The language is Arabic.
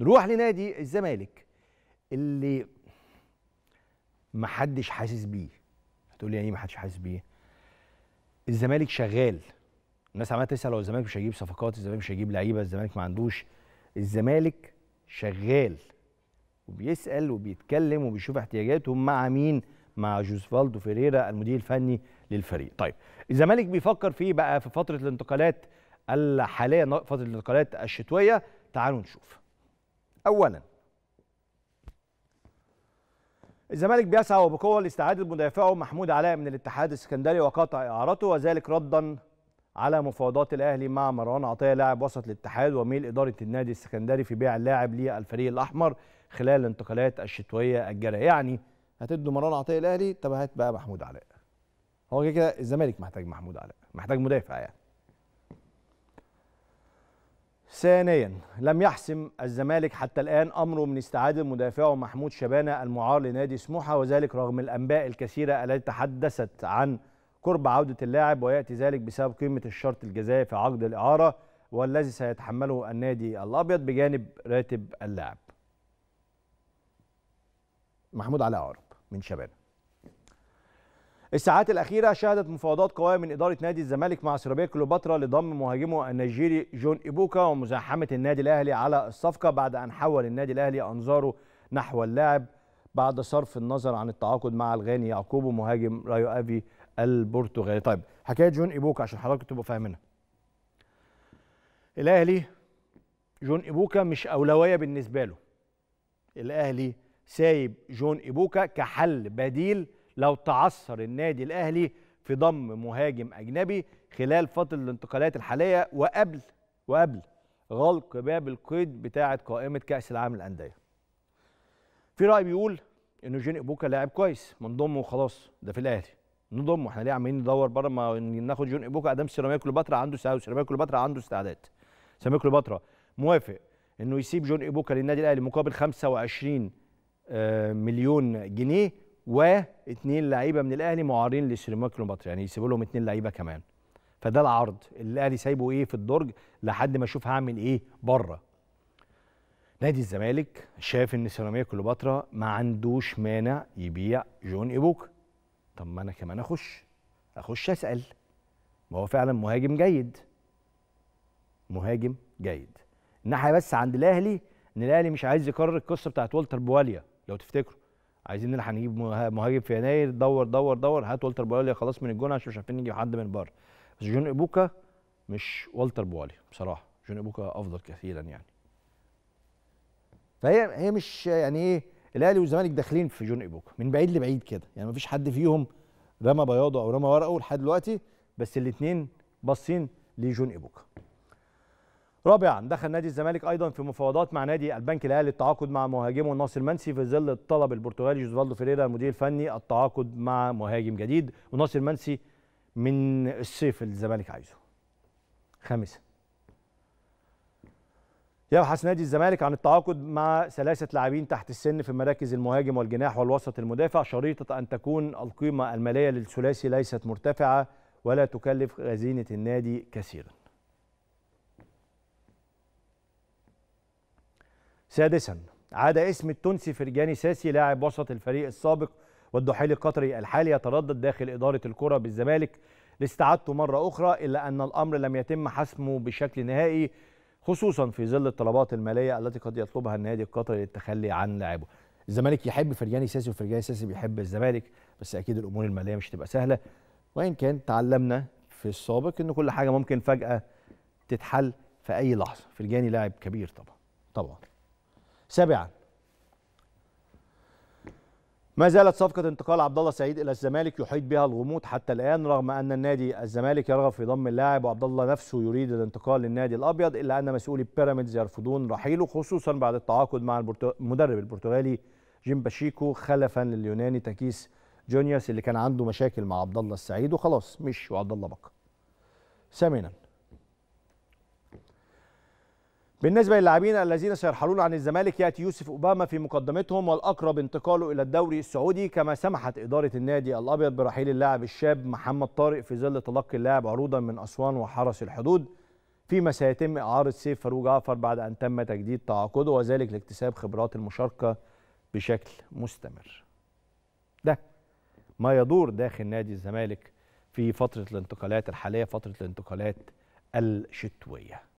نروح لنادي الزمالك اللي ما حدش حاسس بيه هتقول لي يعني ايه ما حدش حاسس بيه الزمالك شغال الناس عماله تسال هو الزمالك مش هيجيب صفقات الزمالك مش هيجيب لعيبه الزمالك ما عندوش الزمالك شغال وبيسال وبيتكلم وبيشوف احتياجاته مع مين مع جوزفالدو فيريرا المدير الفني للفريق طيب الزمالك بيفكر فيه بقى في فتره الانتقالات الحاليه فتره الانتقالات الشتويه تعالوا نشوف أولا الزمالك بيسعى وبقوة لاستعادة مدافعه محمود علاء من الاتحاد السكندري وقطع إعارته وذلك ردا على مفاوضات الأهلي مع مروان عطية لاعب وسط الاتحاد وميل إدارة النادي السكندري في بيع اللاعب للفريق الأحمر خلال الانتقالات الشتوية الجارية يعني هتدوا مروان عطية الأهلي طب هات بقى محمود علاء هو كده الزمالك محتاج محمود علاء محتاج مدافع يعني ثانيا لم يحسم الزمالك حتى الآن أمره من استعادة مدافعه محمود شبانة المعار لنادي سموحة وذلك رغم الأنباء الكثيرة التي تحدثت عن قرب عودة اللاعب ويأتي ذلك بسبب قيمة الشرط الجزائي في عقد الإعارة والذي سيتحمله النادي الأبيض بجانب راتب اللاعب محمود علي عرب من شبانه الساعات الأخيرة شهدت مفاوضات قوية من إدارة نادي الزمالك مع سيراميكا كليوباترا لضم مهاجمه النيجيري جون إيبوكا ومزاحمة النادي الأهلي على الصفقة بعد أن حول النادي الأهلي أنظاره نحو اللاعب بعد صرف النظر عن التعاقد مع الغاني يعقوب ومهاجم رايو أفي البرتغالي طيب حكاية جون إيبوكا عشان حضرتك تبقى فاهمينها الأهلي جون إيبوكا مش أولوية بالنسبة له الأهلي سايب جون إيبوكا كحل بديل لو تعثر النادي الاهلي في ضم مهاجم اجنبي خلال فتره الانتقالات الحاليه وقبل وقبل غلق باب القيد بتاعه قائمه كاس العالم للانديه. في راي بيقول انه جين ابوكا لاعب كويس ما نضمه وخلاص ده في الاهلي نضمه احنا ليه عمالين ندور بره ما ناخد جون ابوكا ادام سيراميكا كليوباترا عنده استعداد سيراميكا كليوباترا عنده استعداد سيراميكا كليوباترا موافق انه يسيب جون ايبوكا للنادي الاهلي مقابل 25 آه، مليون جنيه واثنين لعيبه من الاهلي معارين لشريمان كليوباترا يعني يسيبوا لهم اثنين لعيبه كمان فده العرض اللي الاهلي سايبه ايه في الدرج لحد ما اشوف هعمل ايه بره نادي الزمالك شاف ان سيراميكا كليوباترا ما عندوش مانع يبيع جون ايبوكا طب ما انا كمان اخش اخش اسال ما هو فعلا مهاجم جيد مهاجم جيد الناحيه بس عند الاهلي ان الاهلي مش عايز يكرر القصه بتاعت والتر بواليا لو تفتكروا عايزين نلحق نجيب مهاجم في يناير دور دور دور هات والتر بواليا خلاص من الجون عشان مش عارفين نجيب حد من بره بس جون ايبوكا مش والتر بواليا بصراحه جون ايبوكا افضل كثيرا يعني فهي هي مش يعني ايه الاهلي والزمالك داخلين في جون ايبوكا من بعيد لبعيد كده يعني مفيش حد فيهم رمى بياضه او رمى ورقه لحد دلوقتي بس الاثنين باصين لجون ايبوكا رابعا دخل نادي الزمالك ايضا في مفاوضات مع نادي البنك الاهلي للتعاقد مع مهاجمه ناصر منسي في ظل طلب البرتغالي جوزفالدو فيريرا المدير الفني التعاقد مع مهاجم جديد وناصر منسي من الصيف اللي الزمالك عايزه. خامسا يبحث نادي الزمالك عن التعاقد مع ثلاثة لاعبين تحت السن في مراكز المهاجم والجناح والوسط المدافع شريطة أن تكون القيمة المالية للثلاثي ليست مرتفعة ولا تكلف خزينة النادي كثيراً سادسا عاد اسم التونسي فرجاني ساسي لاعب وسط الفريق السابق والدحيل القطري الحالي يتردد داخل إدارة الكرة بالزمالك لاستعادته مرة أخرى إلا أن الأمر لم يتم حسمه بشكل نهائي خصوصا في ظل الطلبات المالية التي قد يطلبها النادي القطري للتخلي عن لاعبه الزمالك يحب فرجاني ساسي وفرجاني ساسي بيحب الزمالك بس أكيد الأمور المالية مش هتبقى سهلة وإن كان تعلمنا في السابق أن كل حاجة ممكن فجأة تتحل في أي لحظة فرجاني لاعب كبير طبعا طبعا سابعا ما زالت صفقة انتقال عبد الله سعيد إلى الزمالك يحيط بها الغموض حتى الآن رغم أن النادي الزمالك يرغب في ضم اللاعب وعبد الله نفسه يريد الانتقال للنادي الأبيض إلا أن مسؤولي بيراميدز يرفضون رحيله خصوصا بعد التعاقد مع المدرب البرتغالي جيم باشيكو خلفا لليوناني تاكيس جونيوس اللي كان عنده مشاكل مع عبد الله السعيد وخلاص مش وعبد الله بقى ثامنا بالنسبة للاعبين الذين سيرحلون عن الزمالك يأتي يوسف أوباما في مقدمتهم والأقرب انتقاله إلى الدوري السعودي كما سمحت إدارة النادي الأبيض برحيل اللاعب الشاب محمد طارق في ظل تلقي اللاعب عروضا من أسوان وحرس الحدود فيما سيتم إعارة سيف فاروق جعفر بعد أن تم تجديد تعاقده وذلك لاكتساب خبرات المشاركة بشكل مستمر ده ما يدور داخل نادي الزمالك في فترة الانتقالات الحالية فترة الانتقالات الشتوية